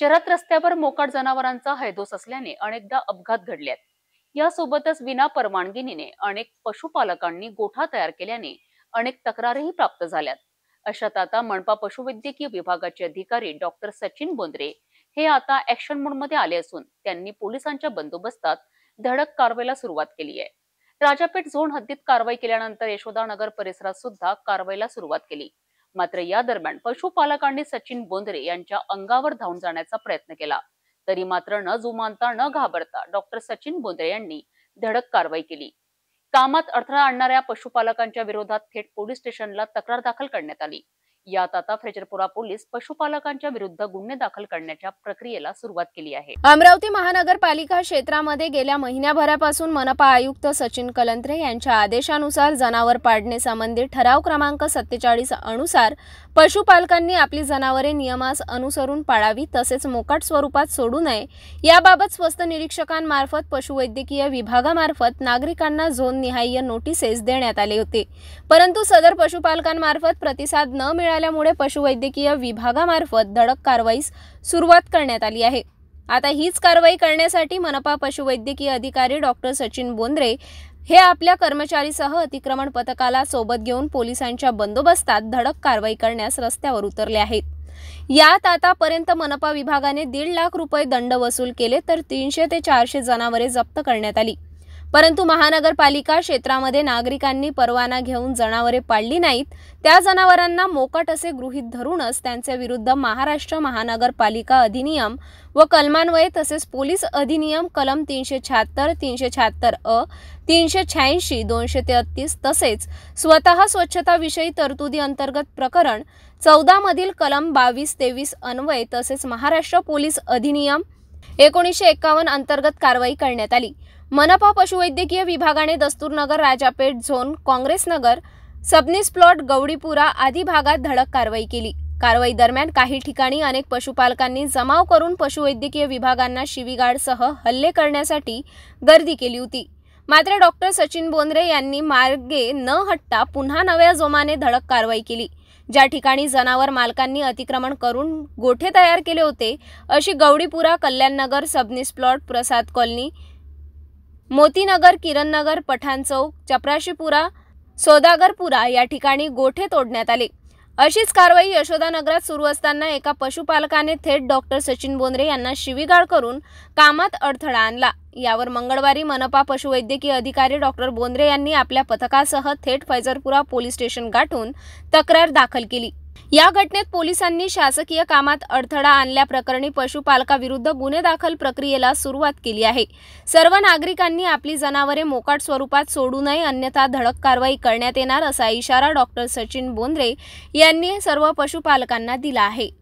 शहरात रस्त्यावर मोकाट जनावरांचा हैदोस असल्याने अनेकदा अपघात घडले आहेत यासोबतच विना परवानगीने अनेक पशुपालकांनी गोठा तयार केल्याने अनेक तक्रारीही प्राप्त झाल्यात अशात आता मनपा पशुवैद्यकीय विभागाचे अधिकारी डॉक्टर सचिन बोंद्रे हे आता ऍक्शन मोडमध्ये आले असून त्यांनी पोलिसांच्या बंदोबस्तात धडक कारवाईला सुरुवात केली आहे राजापेठ झोन हद्दीत कारवाई केल्यानंतर यशोदानगर परिसरात सुद्धा कारवाईला सुरुवात केली मात्र या दरम्यान पशुपालकांनी सचिन बोंद्रे यांच्या अंगावर धावून जाण्याचा प्रयत्न केला तरी मात्र न जुमानता न घाबरता डॉक्टर सचिन बोंद्रे यांनी धडक कारवाई केली कामात अडथळा आणणाऱ्या पशुपालकांच्या विरोधात थेट पोलीस स्टेशनला तक्रार दाखल करण्यात आली यात आता फ्रेचरपुरा पोलीस पशुपालकांच्या विरुद्ध गुन्हे दाखल करण्याच्या प्रक्रियेला सुरुवात केली आहे अमरावती महानगरपालिका क्षेत्रामध्ये गेल्या महिन्याभरापासून मनपा आयुक्त सचिन कलंत्रे यांच्या आदेशानुसार जनावर पाडणेसंबंधी ठराव क्रमांक सत्तेचाळीस अनुसार पशुपालकांनी आपली जनावरे नियमास अनुसरून पाळावी तसेच मोकाट स्वरूपात सोडू नये याबाबत स्वस्त निरीक्षकांमार्फत पशुवैद्यकीय विभागामार्फत नागरिकांना झोन निहाय्य नोटिसेस देण्यात आले होते परंतु सदर पशुपालकांमार्फत प्रतिसाद न मिळाला त्यामुळे पशुवैद्यकीय विभागामार्फत धडक कारवाईस सुरुवात करण्यात आली आहे आता हीच कारवाई करण्यासाठी मनपा पशुवैद्यकीय अधिकारी डॉक्टर सचिन बोंद्रे हे आपल्या कर्मचारीसह अतिक्रमण पथकाला सोबत घेऊन पोलिसांच्या बंदोबस्तात धडक कारवाई करण्यास रस्त्यावर उतरले आहेत यात आतापर्यंत मनपा विभागाने दीड लाख रुपये दंड वसूल केले तर तीनशे ते चारशे जनावरे जप्त करण्यात आली परंतु महानगरपालिका क्षेत्रामध्ये नागरिकांनी परवाना घेऊन जनावरे पाळली नाहीत त्या जनावरांना मोकट असे गृहित धरूनच त्यांच्या विरुद्ध महाराष्ट्र महानगरपालिका अधिनियम व कलमान्वये तसेच पोलीस अधिनियम कलम तीनशे शहात्तर तीनशे छहात्तर अ तीनशे शहाऐंशी दोनशे तेहत्तीस तसेच स्वतः स्वच्छताविषयी तरतुदी अंतर्गत प्रकरण चौदामधील मधील कलम बावीस तेवीस अन्वय तसेच महाराष्ट्र पोलीस अधिनियम एकोणीसशे एक्कावन्न अंतर्गत कारवाई करण्यात आली मनपा पशुवैद्यकीय विभागाने दस्तूरनगर राजापेठ झोन काँग्रेसनगर सबनीस प्लॉट गवडीपुरा आदी भागात धडक कारवाई केली कारवाई दरम्यान काही ठिकाणी अनेक पशुपालकांनी जमाव करून पशुवैद्यकीय विभागांना शिवीगाडसह हल्ले करण्यासाठी गर्दी केली होती मात्र डॉक्टर सचिन बोंद्रे यांनी मार्गे न हटता पुन्हा नव्या जोमाने धडक कारवाई केली ज्या ठिकाणी जनावर मालकांनी अतिक्रमण करून गोठे तयार केले होते अशी गवडीपुरा कल्याणनगर सबनीस प्लॉट प्रसाद कॉलनी मोतीनगर किरणनगर पठाण चौक चपराशीपुरा सोदागरपुरा या ठिकाणी गोठे तोडण्यात आले अशीच कारवाई यशोदानगरात सुरू असताना एका पशुपालकाने थेट डॉक्टर सचिन बोंद्रे यांना शिवीगाळ करून कामात अडथळा आणला यावर मंगळवारी मनपा पशुवैद्यकीय अधिकारी डॉक्टर बोंद्रे यांनी आपल्या पथकासह थेट फैजरपुरा पोलीस स्टेशन गाठून तक्रार दाखल केली या घटनेत पोलिसांनी शासकीय कामात अडथळा आणल्याप्रकरणी पशुपालकाविरुद्ध गुन्हे दाखल प्रक्रियेला सुरुवात केली आहे सर्व नागरिकांनी आपली जनावरे मोकाट स्वरूपात सोडू नये अन्यथा धडक कारवाई करण्यात येणार असा इशारा डॉक्टर सचिन बोंद्रे यांनी सर्व पशुपालकांना दिला आहे